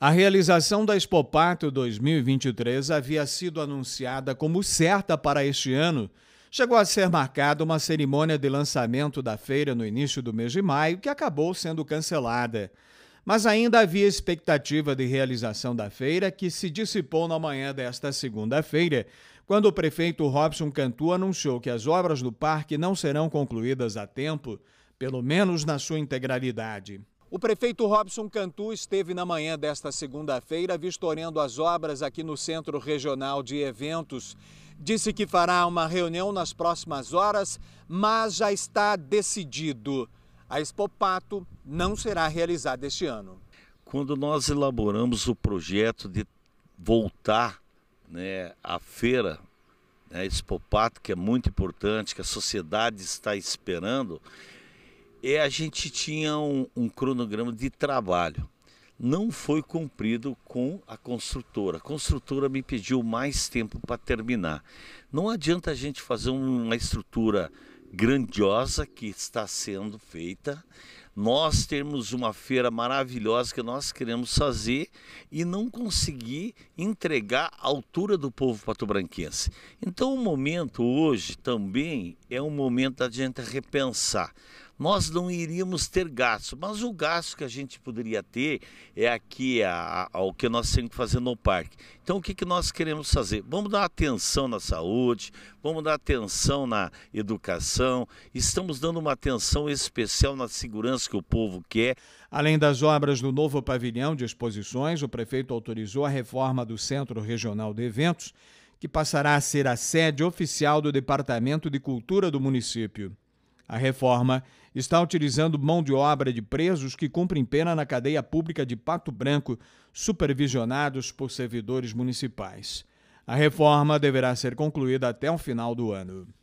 A realização da Expopato 2023 havia sido anunciada como certa para este ano. Chegou a ser marcada uma cerimônia de lançamento da feira no início do mês de maio, que acabou sendo cancelada. Mas ainda havia expectativa de realização da feira, que se dissipou na manhã desta segunda-feira, quando o prefeito Robson Cantu anunciou que as obras do parque não serão concluídas a tempo, pelo menos na sua integralidade. O prefeito Robson Cantu esteve na manhã desta segunda-feira vistoriando as obras aqui no Centro Regional de Eventos. Disse que fará uma reunião nas próximas horas, mas já está decidido. A Expopato não será realizada este ano. Quando nós elaboramos o projeto de voltar né, à feira, né, Expopato, que é muito importante, que a sociedade está esperando, e é, a gente tinha um, um cronograma de trabalho. Não foi cumprido com a construtora. A construtora me pediu mais tempo para terminar. Não adianta a gente fazer uma estrutura grandiosa que está sendo feita nós temos uma feira maravilhosa que nós queremos fazer e não conseguir entregar a altura do povo patobranquense. Então, o momento hoje também é um momento da gente repensar. Nós não iríamos ter gasto, mas o gasto que a gente poderia ter é aqui a, a, o que nós temos que fazer no parque. Então, o que, que nós queremos fazer? Vamos dar atenção na saúde, vamos dar atenção na educação, estamos dando uma atenção especial na segurança que o povo quer. Além das obras do novo pavilhão de exposições, o prefeito autorizou a reforma do Centro Regional de Eventos, que passará a ser a sede oficial do Departamento de Cultura do município. A reforma está utilizando mão de obra de presos que cumprem pena na cadeia pública de Pato Branco, supervisionados por servidores municipais. A reforma deverá ser concluída até o final do ano.